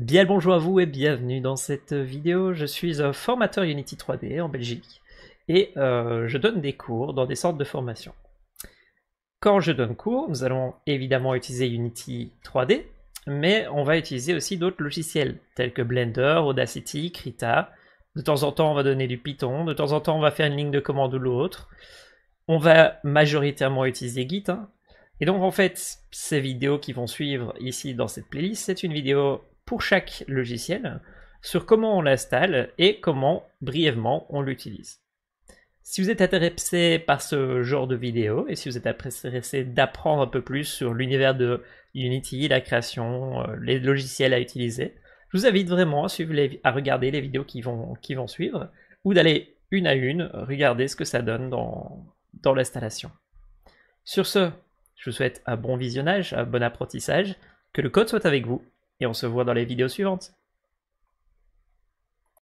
Bien le bonjour à vous et bienvenue dans cette vidéo. Je suis un formateur Unity 3D en Belgique et euh, je donne des cours dans des centres de formation. Quand je donne cours, nous allons évidemment utiliser Unity 3D, mais on va utiliser aussi d'autres logiciels tels que Blender, Audacity, Krita. De temps en temps, on va donner du Python, de temps en temps, on va faire une ligne de commande ou l'autre. On va majoritairement utiliser Git. Hein. Et donc en fait, ces vidéos qui vont suivre ici dans cette playlist, c'est une vidéo pour chaque logiciel sur comment on l'installe et comment brièvement on l'utilise. Si vous êtes intéressé par ce genre de vidéo et si vous êtes intéressé d'apprendre un peu plus sur l'univers de Unity, la création, euh, les logiciels à utiliser, je vous invite vraiment à, suivre à regarder les vidéos qui vont, qui vont suivre ou d'aller une à une regarder ce que ça donne dans, dans l'installation. Sur ce, je vous souhaite un bon visionnage, un bon apprentissage, que le code soit avec vous et on se voit dans les vidéos suivantes.